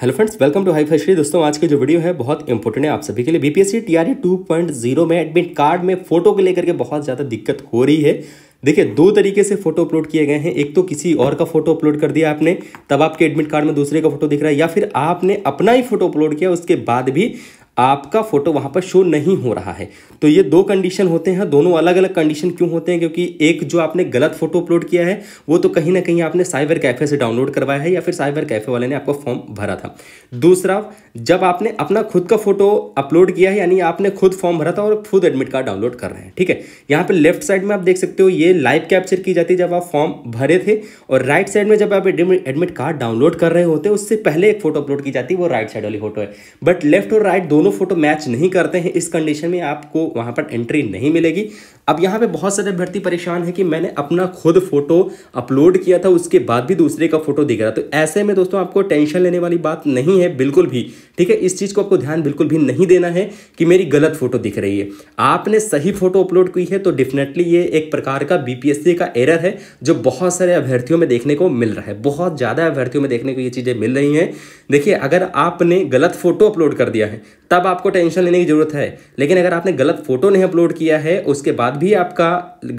hello friends welcome to high fishery दोस्तों आज की जो वीडियो है बहुत इंपॉर्टेंट है आप सभी के लिए बीपीएससी टीआरई 2.0 में एडमिट कार्ड में फोटो को लेकर के बहुत ज़्यादा दिक्कत हो रही है देखिए दो तरीके से फोटो अपलोड किए गए हैं एक तो किसी और का फोटो अपलोड कर दिया आपने तब आपके एडमिट कार्ड में दूसरे का फोटो दिख रहा है या फिर आपने अपना ही फोटो अपलोड किया उसके बाद भी आपका फोटो वहां पर शो नहीं हो रहा है तो ये दो कंडीशन होते हैं दोनों अलग अलग कंडीशन क्यों होते हैं क्योंकि एक जो आपने गलत फोटो अपलोड किया है वो तो कहीं ना कहीं आपने साइबर कैफे से डाउनलोड करवाया है या फिर साइबर कैफे वाले ने आपका फॉर्म भरा था दूसरा जब आपने अपना खुद का फोटो अपलोड किया है यानी आपने खुद फॉर्म भरा था और खुद एडमिट कार्ड डाउनलोड कर रहे हैं ठीक है यहाँ पर लेफ्ट साइड में आप देख सकते हो ये लाइव कैप्चर की जाती है जब आप फॉर्म भरे थे और राइट साइड में जब आप एडमिट कार्ड डाउनलोड कर रहे होते हैं उससे पहले एक फोटो अपलोड की जाती है वो राइट साइड वाली फोटो है बट लेफ्ट और राइट दोनों दोनों फोटो मैच नहीं करते हैं इस कंडीशन में आपको वहां पर एंट्री नहीं मिलेगी अब यहां पे बहुत सारे अभ्यर्थी परेशान है कि मैंने अपना खुद फोटो अपलोड किया था उसके बाद भी दूसरे का फोटो दिख रहा तो ऐसे में दोस्तों आपको टेंशन लेने वाली बात नहीं है बिल्कुल भी ठीक है इस चीज़ को आपको ध्यान बिल्कुल भी नहीं देना है कि मेरी गलत फोटो दिख रही है आपने सही फोटो अपलोड की है तो डेफिनेटली ये एक प्रकार का बीपीएससी का एरर है जो बहुत सारे अभ्यर्थियों में देखने को मिल रहा है बहुत ज़्यादा अभ्यर्थियों में देखने को ये चीज़ें मिल रही हैं देखिए अगर आपने गलत फोटो अपलोड कर दिया है तब आपको टेंशन लेने की ज़रूरत है लेकिन अगर आपने गलत फ़ोटो नहीं अपलोड किया है उसके बाद भी आपका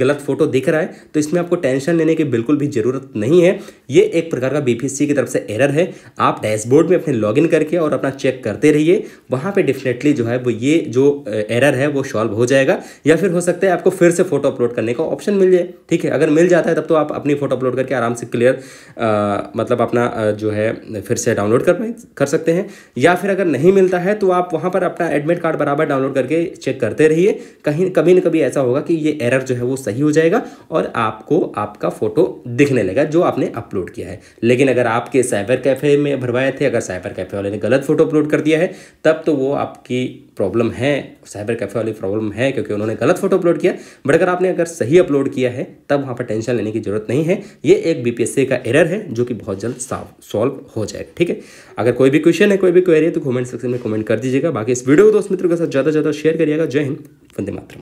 गलत फ़ोटो दिख रहा है तो इसमें आपको टेंशन लेने की बिल्कुल भी ज़रूरत नहीं है ये एक प्रकार का बी की तरफ से एरर है आप डैशबोर्ड में अपने लॉगिन करके और अपना चेक करते रहिए वहाँ पर डेफिनेटली जो है वो ये जो एरर है वो सॉल्व हो जाएगा या फिर हो सकता है आपको फिर से फ़ोटो अपलोड करने का ऑप्शन मिल जाए ठीक है अगर मिल जाता है तब तो आप अपनी फ़ोटो अपलोड करके आराम से क्लियर मतलब अपना जो है फिर से डाउनलोड कर कर सकते हैं या फिर अगर नहीं मिलता है तो आप वहाँ पर अपना एडमिट कार्ड बराबर डाउनलोड करके चेक करते रहिए कहीं कभी ना कभी ऐसा होगा कि ये एरर जो है वो सही हो जाएगा और आपको आपका फ़ोटो दिखने लगेगा जो आपने अपलोड किया है लेकिन अगर आपके साइबर कैफ़े में भरवाए थे अगर साइबर कैफ़े वाले ने गलत फ़ोटो अपलोड कर दिया है तब तो वो आपकी प्रॉब्लम है साइबर कैफ़े वाली प्रॉब्लम है क्योंकि उन्होंने गलत फ़ोटो अपलोड किया बट अगर आपने अगर सही अपलोड किया है तब वहाँ पर टेंशन लेने की ज़रूरत नहीं है ये एक बीपीएससी का एरर है जो कि बहुत जल्द सॉल्व हो जाएगा ठीक है अगर कोई भी क्वेश्चन है कोई भी क्वेरी है तो कमेंट सेक्शन में कमेंट कर दीजिएगा बाकी इस वीडियो को दोस्त मित्रों के साथ ज़्यादा ज़्यादा शेयर करिएगा जय हिंद वंदे मातरम